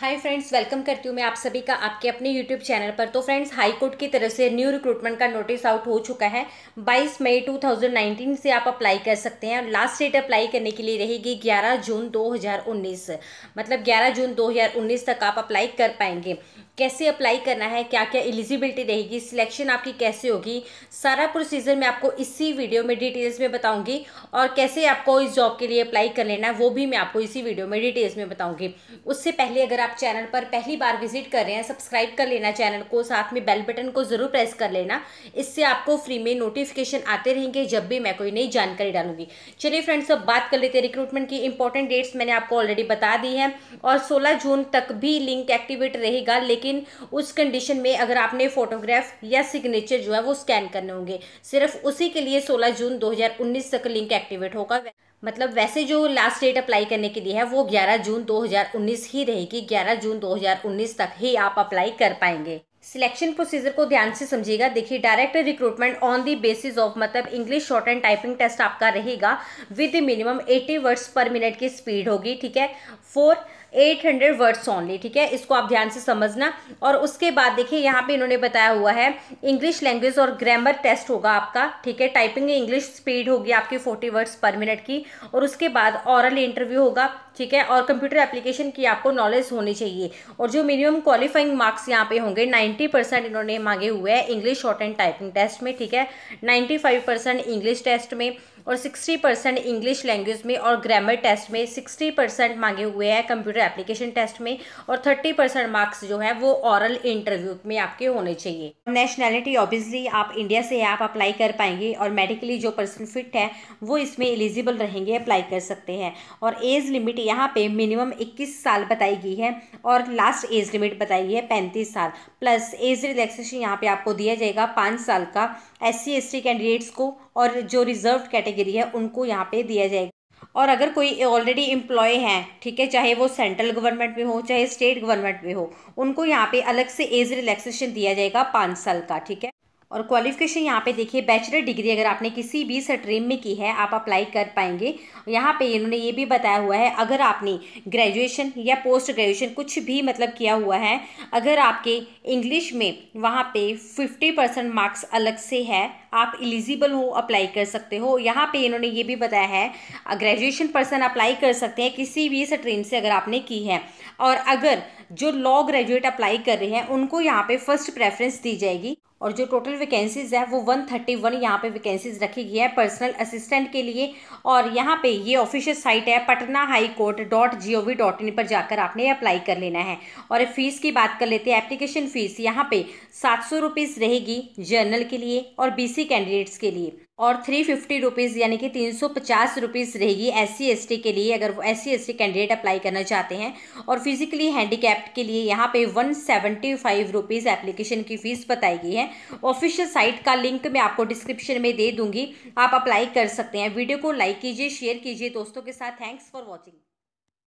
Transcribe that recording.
hi friends welcome करती हूँ मैं आप सभी का आपके अपने यूट्यूब चैनल पर तो फ्रेंड्स हाई कोर्ट की तरफ से न्यू रिक्रूटमेंट का नोटिस आउट हो चुका है 22 मई 2019 से आप अप्लाई कर सकते हैं लास्ट डेट अप्लाई करने के लिए रहेगी 11 जून 2019 मतलब 11 जून 2019 तक आप अप्लाई कर पाएंगे कैसे अप्लाई करना है क्या क्या एलिजिबिलिटी रहेगी सिलेक्शन आपकी कैसे होगी सारा प्रोसीजर मैं आपको इसी वीडियो में डिटेल्स में बताऊंगी और कैसे आपको इस जॉब के लिए अप्लाई कर लेना है वो भी मैं आपको इसी वीडियो में डिटेल्स में बताऊंगी उससे पहले अगर आप आप चैनल पर पहली बार विजिट कर रहे हैं सब्सक्राइब कर लेना चैनल को साथ में बेल बटन को ज़रूर प्रेस कर लेना इससे आपको फ्री में नोटिफिकेशन आते रहेंगे जब भी मैं कोई नई जानकारी डालूंगी चलिए फ्रेंड्स अब बात कर लेते हैं रिक्रूटमेंट की इंपॉर्टेंट डेट्स मैंने आपको ऑलरेडी बता दी है और सोलह जून तक भी लिंक एक्टिवेट रहेगा लेकिन उस कंडीशन में अगर आपने फोटोग्राफ या सिग्नेचर जो है वो स्कैन करने होंगे सिर्फ उसी के लिए सोलह जून दो तक लिंक एक्टिवेट होगा मतलब वैसे जो लास्ट डेट अप्लाई करने के लिए है वो 11 जून 2019 ही रहेगी 11 जून 2019 तक ही आप अप्लाई कर पाएंगे सिलेक्शन प्रोसीजर को ध्यान से समझिएगा देखिए direct recruitment on the basis of मतलब English short and typing test आपका रहेगा with minimum 80 words per minute की स्पीड होगी ठीक है फोर 800 वर्ड्स ओनली ठीक है इसको आप ध्यान से समझना और उसके बाद देखिए यहाँ पे इन्होंने बताया हुआ है इंग्लिश लैंग्वेज और ग्रामर टेस्ट होगा आपका ठीक है टाइपिंग इंग्लिश स्पीड होगी आपकी 40 वर्ड्स पर मिनट की और उसके बाद औरल इंटरव्यू होगा ठीक है और कंप्यूटर एप्लीकेशन की आपको नॉलेज होनी चाहिए और जो मिनिमम क्वालिफाइंग मार्क्स यहाँ पे होंगे नाइन नाइन्टी परसेंट इन्होंने मांगे हुए हैं English short and typing test में ठीक है ninety five percent English test में और सिक्सटी परसेंट इंग्लिश लैंग्वेज में और ग्रामर टेस्ट में सिक्सटी परसेंट मांगे हुए हैं कंप्यूटर एप्लीकेशन टेस्ट में और थर्टी परसेंट मार्क्स जो है वो ऑरल इंटरव्यू में आपके होने चाहिए नेशनैलिटी ऑब्वियसली आप इंडिया से आप अप्लाई कर पाएंगे और मेडिकली जो पर्सन फिट है वो इसमें एलिजिबल रहेंगे अप्लाई कर सकते हैं और एज लिमिट यहाँ पे मिनिमम इक्कीस साल बताई गई है और लास्ट एज लिमिट बताई गई है पैंतीस साल प्लस प्लस एज रिलैक्सेशन यहाँ पे आपको दिया जाएगा पाँच साल का S C S T candidates को और जो रिजर्व कैटेगरी है उनको यहाँ पे दिया जाएगा और अगर कोई ऑलरेडी एम्प्लॉय है ठीक है चाहे वो सेंट्रल गवर्नमेंट में हो चाहे स्टेट गवर्नमेंट में हो उनको यहाँ पे अलग से एज रिलैक्सेशन दिया जाएगा पाँच साल का ठीक है और क्वालिफिकेशन यहाँ पे देखिए बैचलर डिग्री अगर आपने किसी भी स्ट्रीम में की है आप अप्लाई कर पाएंगे यहाँ पे इन्होंने ये भी बताया हुआ है अगर आपने ग्रेजुएशन या पोस्ट ग्रेजुएशन कुछ भी मतलब किया हुआ है अगर आपके इंग्लिश में वहाँ पे फिफ्टी परसेंट मार्क्स अलग से है आप एलिजिबल हो अप्लाई कर सकते हो यहाँ पे इन्होंने ये भी बताया है ग्रेजुएशन पर्सन अप्लाई कर सकते हैं किसी भी स्ट्रीम से अगर आपने की है और अगर जो लॉ ग्रेजुएट अप्लाई कर रहे हैं उनको यहाँ पे फर्स्ट प्रेफरेंस दी जाएगी और जो टोटल वैकेंसीज़ है वो 131 थर्टी वन यहाँ पर वैकेंसीज रखी गई है पर्सनल असिस्टेंट के लिए और यहाँ पे ये ऑफिशियल साइट है Patna high court dot G O V dot in पर जाकर आपने अप्लाई कर लेना है और फ़ीस की बात कर लेते हैं एप्लीकेशन फ़ीस यहाँ पे सात सौ रुपीज़ रहेगी जर्नल के लिए और बी ओबीसी कैंडिडेट्स के लिए और थ्री फिफ्टी रुपीज़ यानी कि तीन सौ पचास रुपीज़ रहेगी एस सी के लिए अगर वो एस सी कैंडिडेट अप्लाई करना चाहते हैं और फिजिकली हैंडीकैप्ड के लिए यहाँ पे one seventy five rupees application की फ़ीस बताई गई है ऑफिशियल साइट का लिंक मैं आपको डिस्क्रिप्शन में दे दूँगी आप अप्लाई कर सकते हैं वीडियो को लाइक कीजिए शेयर कीजिए दोस्तों के साथ थैंक्स फॉर वॉचिंग